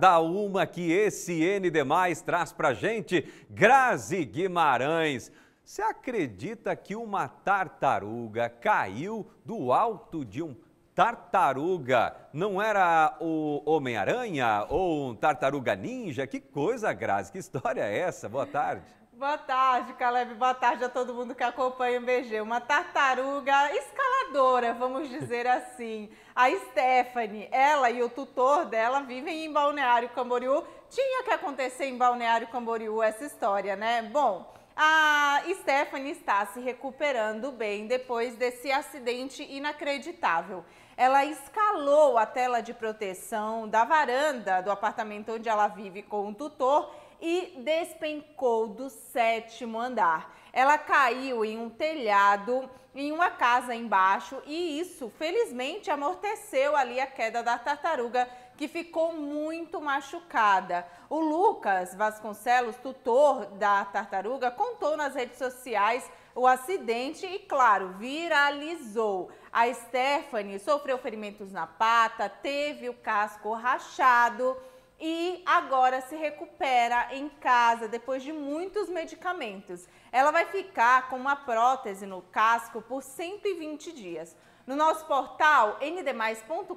da uma que esse ND mais traz pra gente, Grazi Guimarães. Você acredita que uma tartaruga caiu do alto de um tartaruga? Não era o Homem-Aranha ou um tartaruga ninja? Que coisa, Grazi, que história é essa? Boa tarde. Boa tarde, Caleb. Boa tarde a todo mundo que acompanha o BG. Uma tartaruga escaladora, vamos dizer assim. A Stephanie, ela e o tutor dela vivem em Balneário Camboriú. Tinha que acontecer em Balneário Camboriú essa história, né? Bom, a Stephanie está se recuperando bem depois desse acidente inacreditável. Ela escalou a tela de proteção da varanda do apartamento onde ela vive com o tutor e despencou do sétimo andar. Ela caiu em um telhado, em uma casa embaixo, e isso, felizmente, amorteceu ali a queda da tartaruga, que ficou muito machucada. O Lucas Vasconcelos, tutor da tartaruga, contou nas redes sociais o acidente e, claro, viralizou. A Stephanie sofreu ferimentos na pata, teve o casco rachado e agora se recupera em casa depois de muitos medicamentos. Ela vai ficar com uma prótese no casco por 120 dias. No nosso portal ndmais.com.br,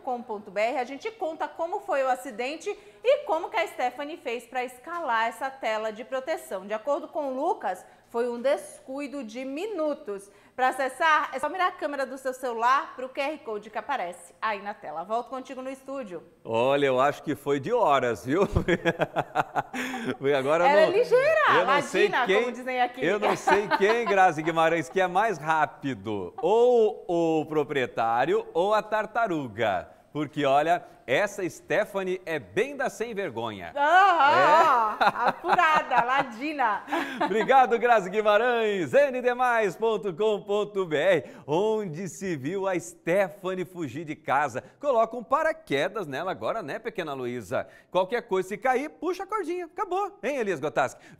a gente conta como foi o acidente e como que a Stephanie fez para escalar essa tela de proteção. De acordo com o Lucas, foi um descuido de minutos. Para acessar, é só mirar a câmera do seu celular para o QR Code que aparece aí na tela. Volto contigo no estúdio. Olha, eu acho que foi de horas, viu? Agora Ela é não, é ligeira, eu não sei quem, como dizem aqui. Eu não sei quem, Grazi Guimarães, que é mais rápido. Ou o proprietário proprietário ou a tartaruga? Porque olha, essa Stephanie é bem da sem vergonha. Ah, é? apurada, ladina. Obrigado, Grazi Guimarães, ndemais.com.br, onde se viu a Stephanie fugir de casa. Coloca um paraquedas nela agora, né, pequena Luísa? Qualquer coisa, se cair, puxa a cordinha. Acabou, hein, Elias Gotaski?